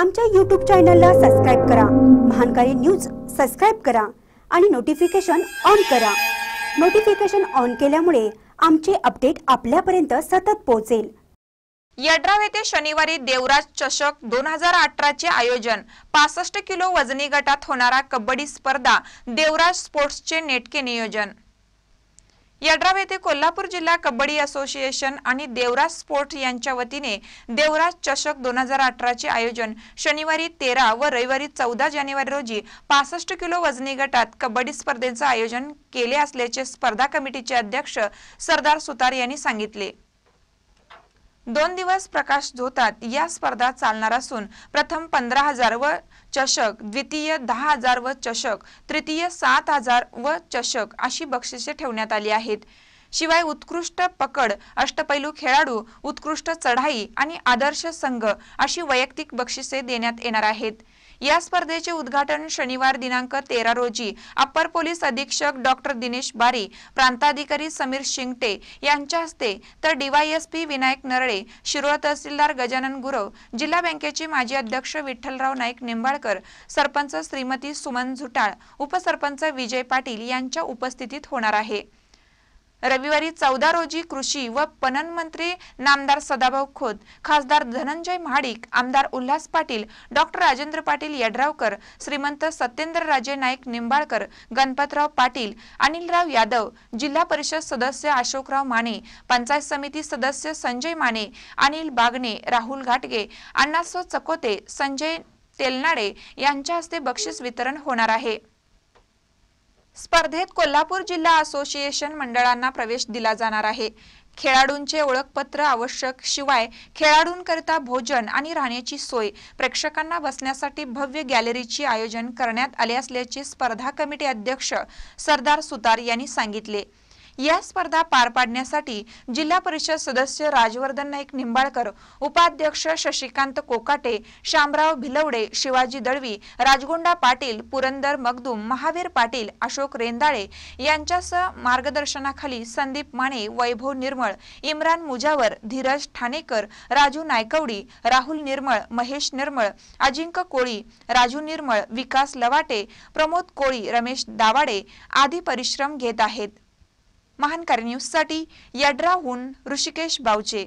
आमच्या यूट्यूब चॅनलला सबस्क्राईब करा महानकारी न्यूज सबस्क्राईब करा आणि नोटिफिकेशन ऑन करा नोटिफिकेशन ऑन केल्यामुळे आमचे अपडेट आपल्यापर्यंत सतत पोहोचेल यड्राव येथे शनिवारी देवराज चषक दोन हजार अठराचे आयोजन पासष्ट किलो वजनी गटात होणारा कबड्डी स्पर्धा देवराज स्पोर्ट्सचे नेटके नियोजन यड्राव येथे कोल्हापूर जिल्हा कबड्डी असोसिएशन आणि देवराज स्पोर्ट यांच्या वतीने देवराज चषक दोन हजार अठराचे आयोजन शनिवारी तेरा व रविवारी चौदा जानेवारी रोजी पासष्ट किलो वजनी गटात कबड्डी स्पर्धेचं आयोजन केले असल्याचे स्पर्धा कमिटीचे अध्यक्ष सरदार सुतार यांनी सांगितले दोन दिवस प्रकाश धोतात या स्पर्धा चालणार असून प्रथम पंधरा हजार व चषक द्वितीय दहा हजार व चषक तृतीय सात हजार व चषक अशी बक्षिसे ठेवण्यात आली आहेत शिवाय उत्कृष्ट पकड अष्टपैलू खेळाडू उत्कृष्ट चढाई आणि आदर्श संघ अशी वैयक्तिक बक्षिसे देण्यात येणार आहेत या स्पर्धेचे उद्घाटन शनिवार दिनांक तेरा रोजी अप्पर पोलीस अधीक्षक डॉक्टर दिनेश बारी प्रांताधिकारी समीर शिंगटे यांच्या हस्ते तर डीवायएसपी विनायक नरळे शिरोळ तहसीलदार गजानन गुरव जिल्हा बँकेचे माजी अध्यक्ष विठ्ठलराव नाईक निंबाळकर सरपंच श्रीमती सुमन झुटाळ उपसरपंच विजय पाटील यांच्या उपस्थितीत होणार आहे रविवारी चौदा रोजी कृषी व पणन मंत्री नामदार सदाभाऊ खोत खासदार धनंजय महाडिक आमदार उल्हास पाटील डॉक्टर राजेंद्र पाटील यड्रावकर श्रीमंत सत्येंद्रराजे नाईक निंबाळकर गणपतराव पाटील अनिलराव यादव जिल्हा परिषद सदस्य अशोकराव माने पंचायत समिती सदस्य संजय माने अनिल बागणे राहुल घाटगे अण्णासो चकोते संजय तेलनाडे यांच्या हस्ते बक्षीस वितरण होणार आहे स्पर्धेत कोल्हापूर जिल्हा असोसिएशन मंडळांना प्रवेश दिला जाणार आहे खेळाडूंचे ओळखपत्र आवश्यक शिवाय खेळाडूंकरिता भोजन आणि राहण्याची सोय प्रेक्षकांना बसण्यासाठी भव्य गॅलरीचे आयोजन करण्यात आले असल्याचे स्पर्धा कमिटी अध्यक्ष सरदार सुतार यांनी सांगितले या स्पर्धा पार पाडण्यासाठी जिल्हा परिषद सदस्य राजवर्धन नाईक निंबाळकर उपाध्यक्ष शशिकांत कोकाटे शामराव भिलवडे शिवाजी दळवी राजगोंडा पाटील पुरंदर मगदूम महावीर पाटील अशोक रेंदाळे यांच्यासह मार्गदर्शनाखाली संदीप माने वैभव निर्मळ इम्रान मुजावर धीरज ठाणेकर राजू नायकवडी राहुल निर्मळ महेश निर्मळ अजिंक्य कोळी राजू निर्मळ विकास लवाटे प्रमोद कोळी रमेश दावाडे आदी परिश्रम घेत आहेत साथी न्यूजसाठी यड्राहून ऋषिकेश बावचे